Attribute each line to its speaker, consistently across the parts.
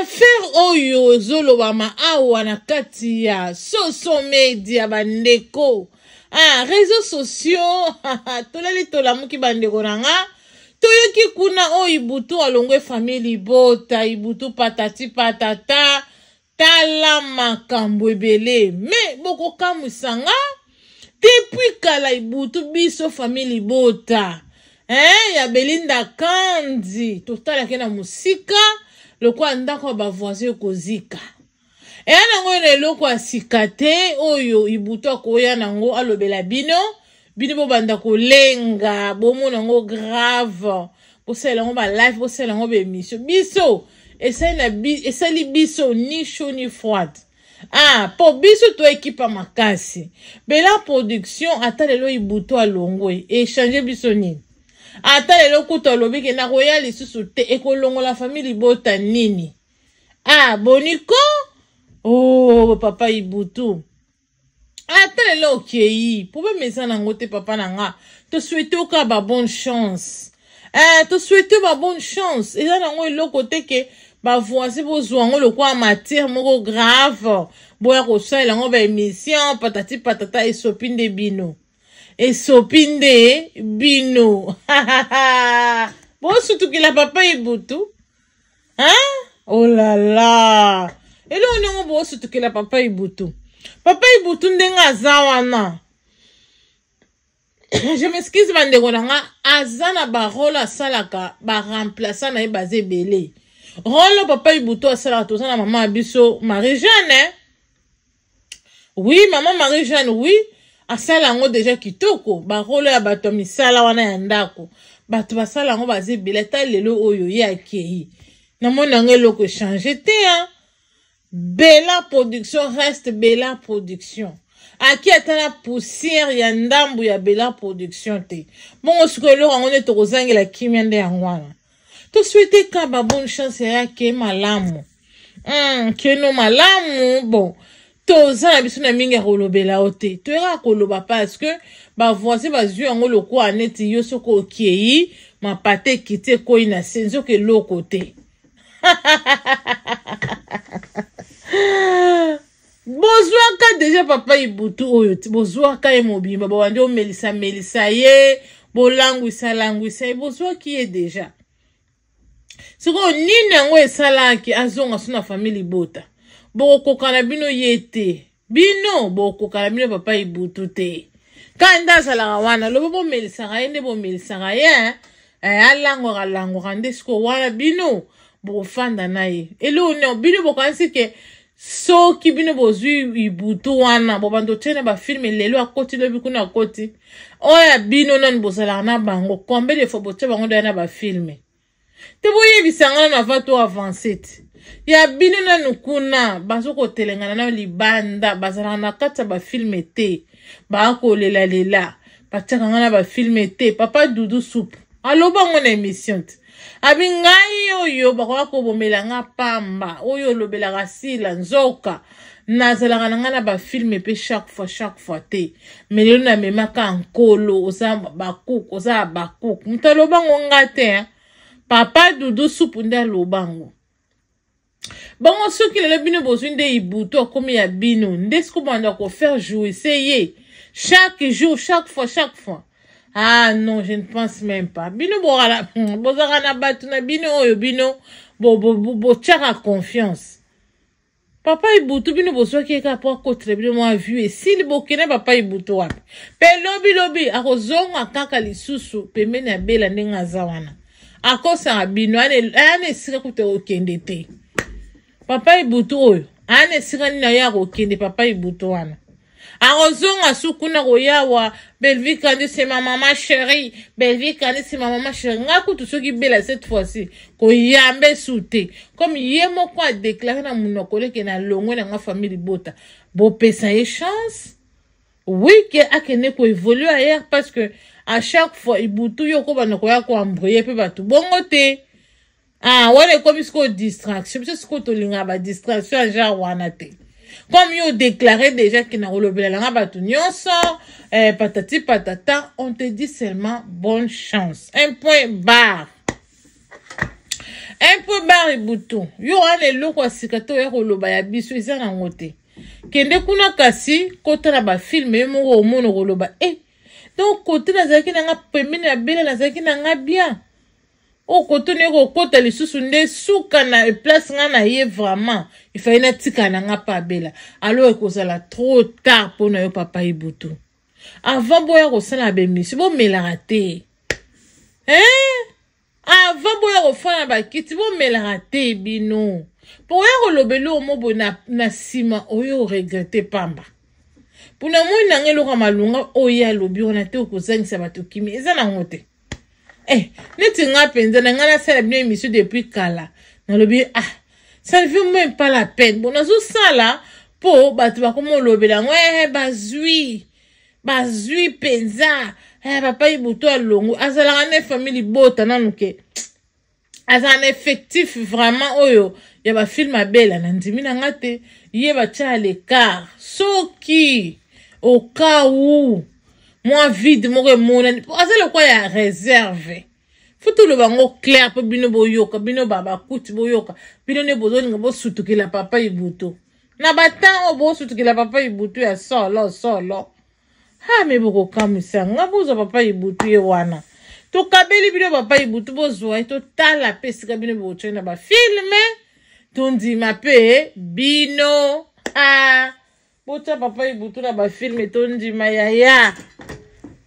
Speaker 1: affaire oyo ezolobama awa na kati ya soso media bandeko ah, réseau sociaux tolali tolamuki bandeko na nga toyoki kuna oyo ibutu alongwe famille libota ibutu patati patata tala makambo ebele me bokokamwisa nga depuis kala ibutu biso famille libota eh, ya belinda kandi totalaki na mosika lokola ndako ya bavoisin ekozika eya nango na eloko ya sika te oyo ibutu akoya nango alobela bino bino bobanda kolenga bomona yango grave bosalela yango balife bosalela yango bemission biso esali biso ni chaud ni froide ah mpo biso toekipa makasi bela production ata lelo ibutu alongwe echange biso nini ata lelo kuta olobiki nakoya lisusu te ekolongola fami libota nini a ah, boniko o oh, papa ibutu ata lelo okei probleme eza nango te papa na nga toswete oka babonne chance eh, toswete babonne chance eza nango eloko te ke bavoisin bozwa yango lokola matiere moko grave boya kosalela yango baémission patati patata esopi nde bino esopi nde bino bosutukila papa ebutu olala elongo ndenge bosutukila papa ebutu papa ebutu ndenge aza wana je mexcuse bandeko na nga aza na barole asalaka baremplaça na ye baza ebele role papa ebutu asalaka toza na mama ya biso marie jeanne oui mama marie jeanne oui asala yango deja kitoko barolo ya bato ya misala wana ya ndako bato basala yango baza ebele ata lelo oyo ye akei namoni yango eloko echange te ya bela production reste bela production aki ata na poussière ya ndambu ya bela production te bongo sikoyo eloko yango nde tokozangela kimia nde yango wana toswete kaba bonne chance ya ke malamu mm, keno malamu bon toza na biso na mingi ya kolobela yo te toyaka koloba parceke bavoisin bazwi yango lokola neti yo soki okei mapata ekiti ekoyi na se nzoki eloko te bozwaka deja papa ibutu oyo ti bozwaka ye mobimba bawandi omelisamelisa ye bolangwisalangwisa ye bozwaki ye deja sikoyo nini yango esalaki azonga so na famille libota bokokoka na bino ye te bino bokokoka na bino papa ebutu te ka nde azalaka wana lobi bomelisaka ye nde bomelisaka ye eh, alangwaka langwaka nde siko wana bino bokofanda na ye elonio bino bokanisi ke soki bino bozwi ibutu wana bobanda otie na bafilme lelo akoti lobi kuna akoti oyo bino nani bozalaka na bango kombe defo botie bango doya na bafilme te boyebisanga nano ava to avance te ya bino nanu kuna baza kotelengana na libanda bazalaka na kati ya bafilme te baa kolelalela batiaka nga na bafilme te papa dudu supu alobango na émission te abi ngai oyo bakoka kobomela nga pamba oyo olobelaka sila nzoka nazalaka na ngai na bafilme mpe chaque fois chaque fois te me lelo namemaka nkolo oza bakuk oza ya bakuk moto alobango nga te papa dudu supu nde alobango bango soki lelo bino bozwi nde ibutu akómi ya bino nde siko banda kofaire jouise ye chaque jour chaque fois chaque fois ah non je ne pense même pas bino bozala na bato na bino oyo oh, bino botiaka confiance papa ibutu bino bozwaki ye kaka mpo akotela bino mwa vieux esili bokende papa ibutu wapi mpe lobilobi akozonga kaka lisusu pembeni ya bela ndenge aza wana akosanga bino ana esika kuta kokende te papa ebutu oyo ane esengani na ye akokende papa ebutu wana akozonga su kuna koya wa belvi kandi nsima mama sheri belvi kandi nsima mama sheri nga kutu soki bela cette fois-ci koyambe su te comme ye moko adeklare na munoko leke na longwe nanga famille libota bopesa ye chance wi ke akende koévolue ayer parce que à chaque fois ebutu yo kobana koya koambroye mpe bato bongo te ah wana ekomi sikoyo distraction biso sikoyo tolinga badistraction ya genre wana te comme yo déclaré déjà ke na kolobelelanga bato nyonso eh, patati patata on te dit seulement bonne chance un point bar un point bar ebutu yo wana eloko ya sika te oya koloba ya biso eza nango te kende kuna kasi kota na bafilme ye moko omona koloba e eh, donc kote nazalaki nanga pembeni ya bele nazalaki nanga bien okotuni okokota lisusu nde suka na eplace ngai na ye vraiment efai natikala na nga pabela alo ekozala trop tard mpo na yo papa ebutu avant boya kosala bemisi bomelaka te eh? avant boya kofanda bakiti bomelaka te bino mpo oya kolobeli omo boye na nsima oyo oregrete pamba mpona moi nanga eloko ya malunga oyo alobi wana te okozangisa bato kimi eza nango te eh ne ti nga mpenza na nga nasala bino émission depuis kala nalobi ah ça ne fait même pas la peine bon nazosala mpo bato bakoma olobela yango e eh, bazwi bazwi mpenza eh, papa ye moto alongo azalaka na efamille libota nanu ke azala na effectif vraiment oyo ya bafilme abela na ndimi na nga te ye batyala l'écart soki okawu mwa vide moko emonani mpo aza lokola ya réserve futi oloba yango claire mpo bino boyoka bino babakuti boyoka bino nde bozolinga bosutukela papa ebutu na batan oyo bosutukela papa ebutu ya solo solo ha me bokokamwisa nga bozwa papa ebutu ye wana tokabeli bino papa ebutu bozwa ye totala mpe esika bino bokotyaki na bafilme tondima mpe bino ah. botya papa ebutu na bafilme tondima yaya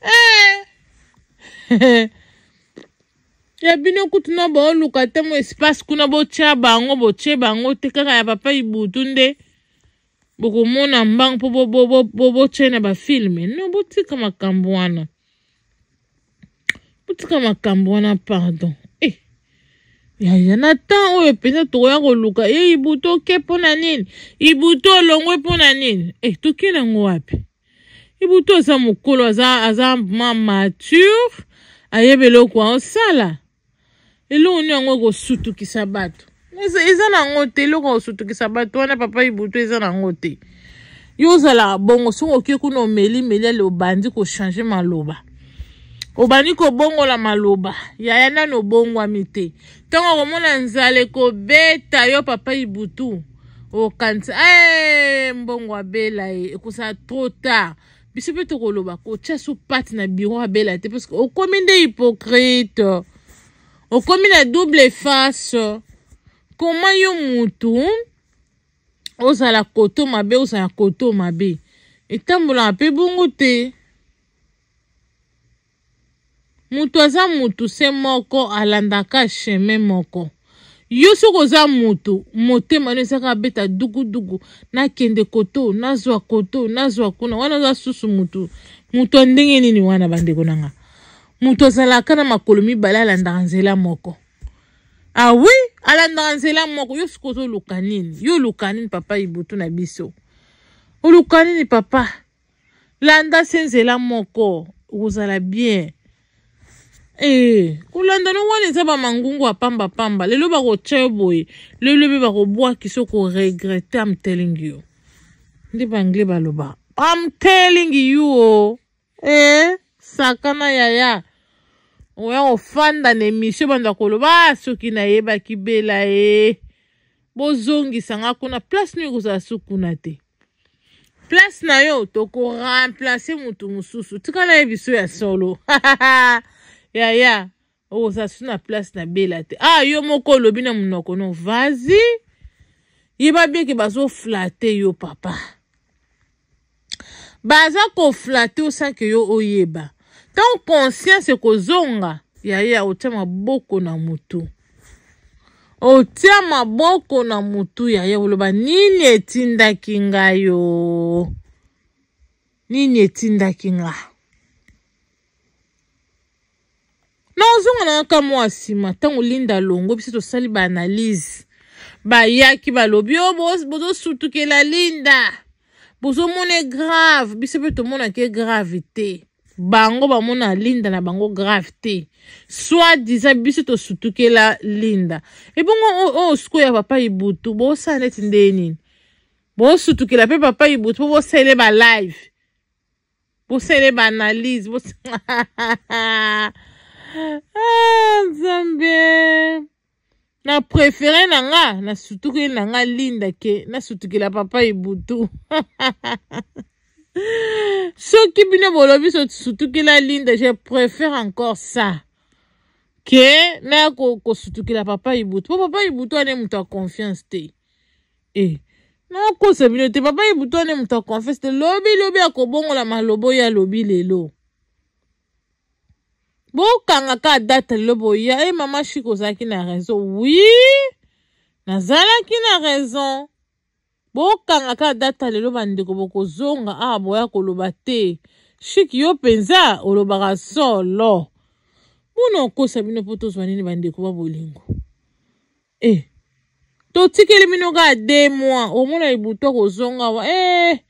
Speaker 1: eh! ya bino kutuna booluka te mo espace kuna botya bango botye bango te kaka ya papa ebutu nde bokomona mbango mpo botye na bafilme no botika makambo wana botika makambo wana pardon eza na ntan oyo mpenza tokoya koluka ye ibuto oke mpo na nini ibuto olongwe mpo na nini e eh, tokei nango wapi ibuto aza mokolo aza aza ma mature ayeba eloko aosala eloko nini yango ekosutukisa bato eza nango te eloko akosutukisa bato wana papa ibuto eza nango te yo ozalaka bongo soki oke kuna omeli meli ale obandi kochange maloba obandi kobongola maloba yaya nano obongwami te ntango komona nzala ekobeta yo papa ibutu okanisa ae eh, mbongo abela ye ekosala tro tard biso mpe tokoloba kotya so pate na biro abela te parceke okomi nde hypocrite okomi na double face koma yo motu ozala koto mabe ozala koto mabe etambolaka mpe bongo te moto aza motu se moko alandaka sheme moko yo soki oza motu motema no ezaka abeta dugudugu nakende koto nazwa koto nazwa kuna wana oza susu motu motu ya ndenge nini wana bandeko nanga moto azalaka na makolo mibale alandaka nzela moko awi ah, alandaka nzela moko yo soki ozoluka nini yo oluka nini papa ibutu na biso oluka nini papa landa se nzela moko okozala bien ee kolanda no wana eza bamangungu ya pambapamba lelo bakotya yo boye lelo ebe bakobwaki so koregrete am telling you nde banglais baloba am telling you o e sakana yaya oya kofanda na emission banda koloba ah, soki nayebaki bela ye bozongisanga kuna place nini ekozala so kuna te place na yo tokoremplace motu mosusu tikala ye biso ya solo yaya okosa oh, susu na place na bela te ah yo moko olobi na monoko no vazi yeba bieke bazoflate yo papa baza koflate osanke yo oyeba ntango conscience ekozonga yaya otya maboko na motu otya maboko na motu yaya oloba nini etindaki nga yo nini etindaki nga na ozonga na kaka mwa nsima ntango olinda longo biso tosali baanalyse bayaki balobi oh, o bozosutukela linda bozomona grave biso mpe tomonaki grave te bango bamona linda na bango grave te soit diza biso tosutukela linda ebongo oyo sikoyo ya papa ibutu bosala neti nde nini bosutukela mpe papa ibutu mpo bosele balive bosele baanalyse bos Ah, nzambe na préféré na nga na sutukeli na nga linda ke nasutukela papa ebutu soki bino bolobi so sutukela linda je préfère encore ça ke naya kosutukela ko papa ebutu mpo papa ebutu ane moto ya confiance te e nakosa bino te papa ebutu ane moto ya confiance te lobi lobi akobongola maloba oyo alobi lelo bokanga ka date lelo boya e mama shiko ozalaki na raison wi nazalaki na raison bokanga ka date lelo bandeko bokozonga awa ah, boya koloba te shiki yo mpenza olobaka solo mpona okosa bino mpo tozwa nini bandeko ba bolingo e eh, totikeli bino ka de mois omona ebutu akozonga wa eh, e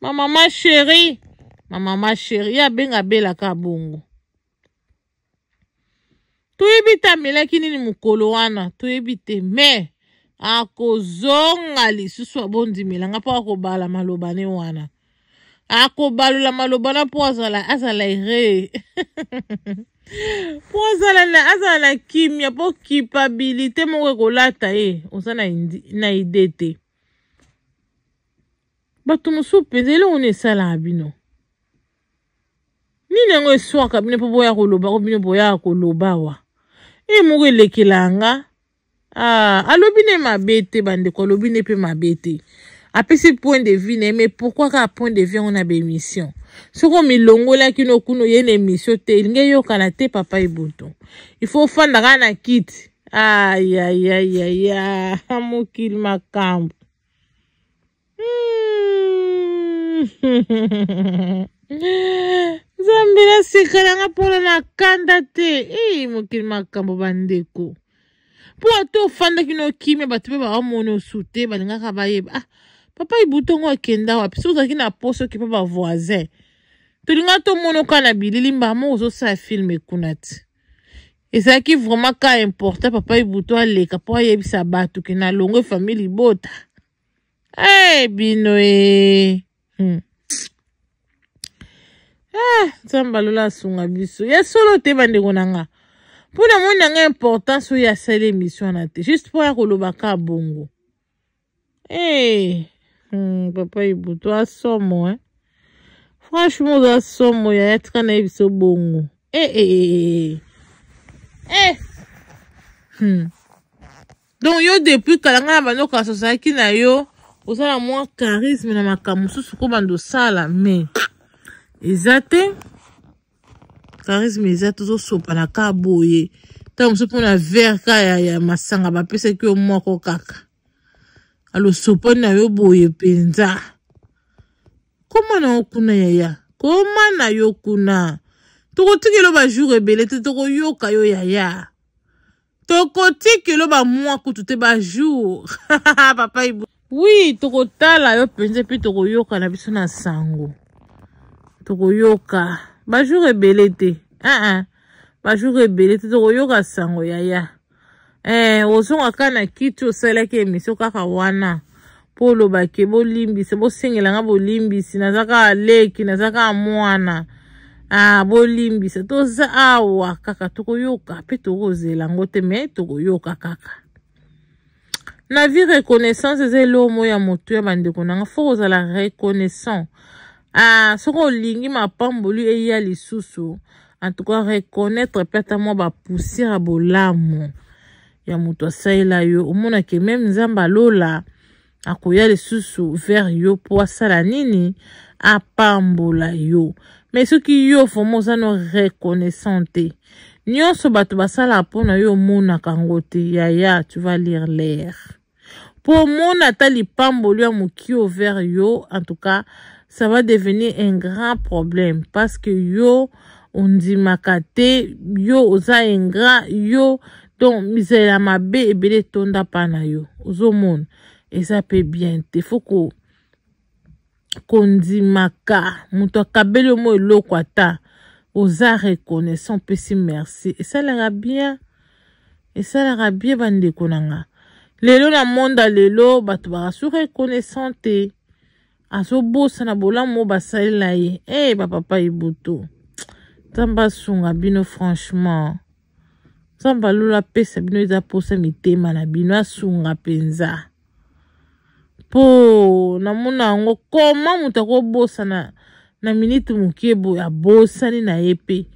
Speaker 1: mamama sheri mamama sheri ye abengabelaka bongo toyebi te amelaki nini mokolo wana toyebi te me akozonga lisusu abondimelanga mpo akobala maloba ne wana akobalola maloba na mpo azala azala ere mpo azala na azala na kimia mpo kipabilite moko ekolata ye oza na, na ide te bato mosusu mpenza elongo na esalaka bino nini yango eswaka bino mpo boya koloba ko bino boya koloba wa e moko elekela anga ah, alobi ne mabe te bandeko alobi ne mpe mabe te apesi point de vue na ye me pourkui kaka point de vue yango na bémission soki omilongolaki no kuna oye na émission te elingi eyokana te papa eboto ifo ofanda kaka na kiti ayayayaya mokili makambo mm. nzambe nasekalanga mpona nakanda te e mokili makambo bandeko mpo ata ofandaki na okimia bato mpe baomona osu te balingaka bayeba ah papa ibutongo akenda wapi so ozalaki na poso okepa bavoisin tolinga tomona kaka na bilili mbamo ozosala filme kuna ti ezalaki vraimen ka important papa ibuto aleka mpo ayebisa bato ke na longo efamili libota e eh, hey, bino e hmm. eh nzambe alola asunga biso ya solo te bandeko na nga mpona moi na nga importance oyo asali émission wana te juste mpo ya koloba ka bongo e papa ibuto asomo e eh. franchement oza asomo yaya tika na ye biso bongo e donc yo depuis kala nga na bandokala sozalaki na yo ozala mwa charisme na makambo mosusu ko bando osala mais eza te charisme eza tozosopana ka boye ntango mosu mpona vere ka ya, ya masanga bapesaki yo moko kaka alosopani na yo boye mpenza koma na yo kuna yaya koma na yo kuna tokotikelo bajour ebele te tokoyoka yo yaya tokotikelo bamwa kutu te bajour papa ibu wi tokotala yo mpenza mpe tokoyoka na biso na sango tokoyoka bajour ebele te aa ah, ah. bajour ebele te tokoyoka sango yaya eh, ozonga kaka na kiti osalaki emisio kaka wana mpo olobaki bolimbisi bosengelanga bolimbisi naza kaka leki naza kaka mwana ah, bolimbisa toza awa kaka tokoyoka mpe tokozela yango te me tokoyoka kaka na vie reconnaissance eza eloo moi ya motu ya bandeko nanga fo kozala reconnaissant ah soki olingi mapamboli eya lisusu antuka reconnaitre mpe ata mwa bapoussiere ya bolamu ya moto asalela yo omonake meme nzambe alola akoya lisusu vers yo mpo asala nini apambola yo me soki yo vraimen oza no reconnaissant te nyonso bato basalaka mpona yo omonaka yango te yaya tu vas lire l'air mpo omona ata lipamboli ya moki over yo en tout cas ça va devenir un grand problème parce que yo on dit makate yo un grand « yo donc misela ma mabe et tonda tonda pana yo et ça peut bien te qu'on dit maka akabeli kabelo mo lo kwata osa reconnaissant si merci ça l'aura bien Et ça, ra bien bandeko konanga lelo na monda lelo bato rassurez reconnaissant reconnaissante. azobosana bolamu oyo basalela ye e hey, bapapa ebutu nzambe asunga bino franchement nzambe alola apesa bino eza posa mitema na bino asunga mpenza mpo namona yango koma moto akobosana na miniti mokie boye abosani na ye mpe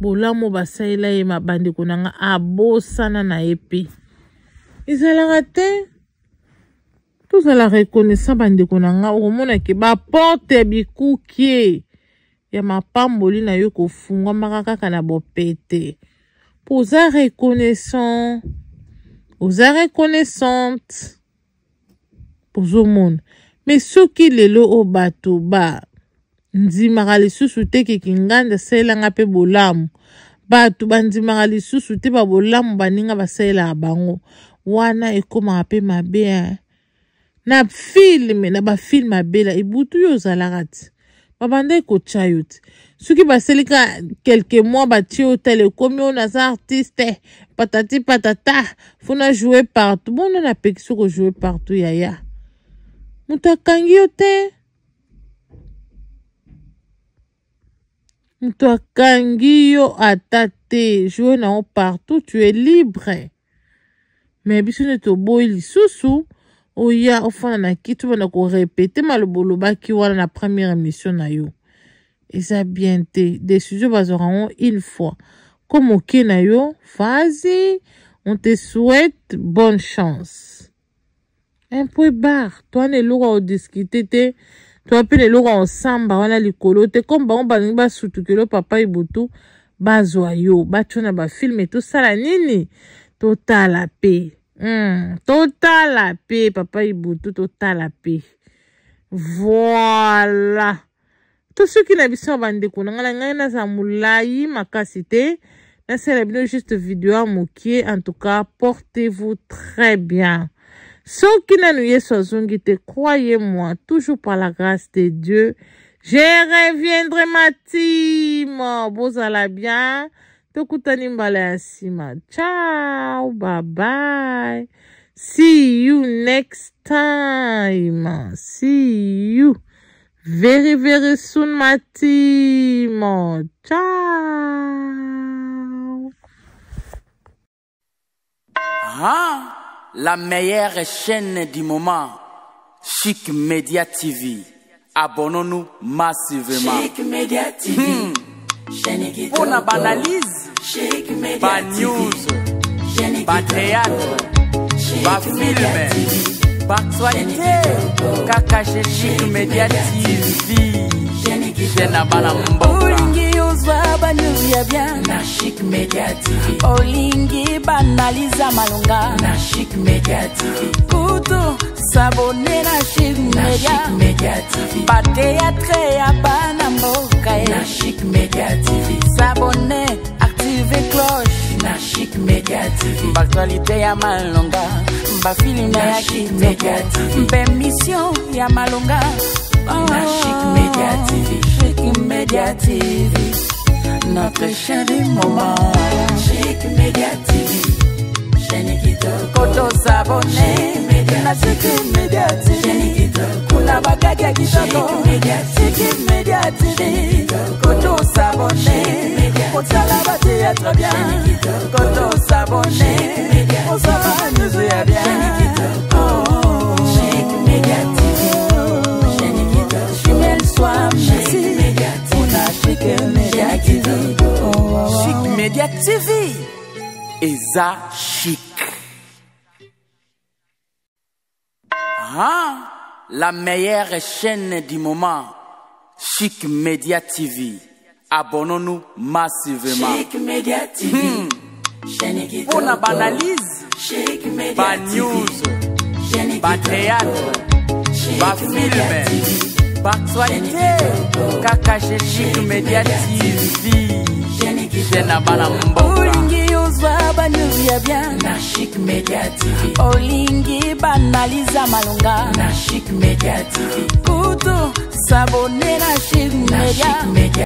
Speaker 1: bolamu basalela ye mabandeko na nga abosana na ye mpe ezalaka te tozala rekonesan bandeko na nga okomonake baporte ya bikuke ya mapamboli na yo kofungwamaka kaka na bopete mpo oza rekonesan oza rekonesante ozomona me soki lelo oyo bato bandimaka lisusu te keki nganda asalelanga mpe bolamu bato bandimaka lisusu te babolamu baninga basalelaka bango wana ekomaka mpe mabe na filme na bafilme abela ebutu oyo ozalaka ti babanda ekotya yo ti soki basali ka quelque mois batie yo tala ekomi oyo naza artiste patati patata mpona joue partout mbona napeki soki ojoue partout yaya moto akangi yo te moto akangi yo ata te joue nango partout tu es libre me biso nde toboyi lisusu oya ofanda na kiti mpona korepete maloba olobaki wana na première émission na yo eza bien te desizio bazwaka yango une fois ko moke na yo vas-y on te souhaite bonne chance impo ebar to wana eloko ya kodiskite te to mpe na eloko ya kosamba wana likolo te komi bango balingi basutukelo papa ebutu bazwa yo batyo na bafilme tosala nini totala mpe Hmm, tout Total la paix, papa Iboutou, total à paix. Voilà. Tout ce qui n'a pas ça, bande de konangala, n'a pas moulaï, ma cassité. Là, c'est juste vidéo à moquer. En tout cas, portez-vous très bien. Ceux qui n'a nuyé te croyez-moi, toujours par la grâce de Dieu, je reviendrai ma team. Bon allez bien tokutani mbala ya nsima ciao bye see you next time see you very very soon my team ciao
Speaker 2: ah, la meilleure chaîne du moment Chic Media TV abonnons-nous massivement Chic Media TV hmm. mpo na banalise banews bateatre bafilme baaktualité kaka shenik media tv je na bana mboka
Speaker 3: banuri ya bien na chic media tv olingi banaliza malonga na chic media tv kutu sabone na chic media bateatre ya bana mboka ye na chic media tv sabone active cloche na chic media tv baktualité ya malonga bafilime ya kitoko mpe misio ya malonga oh, na chic media tv oh, chic media tv notre chérie moment Chic Media TV, Koto s'abonner, la Chic Media TV, Koto s'abonner, bien, Koto s'abonner, on Chic Media
Speaker 2: TV, Chic Media TV Eza Chic ah, La meilleure chaîne du moment Chic Media TV Abonnons-nous massivement Chic Media TV hmm. On a banalise Chic Media TV news, news batswaite kaka genike media tv jena bana mbokaolingi
Speaker 3: ozwa banuru ya bien na chic media tv olingi banaliza
Speaker 1: malonga na chic media tv kutu sabone na chic media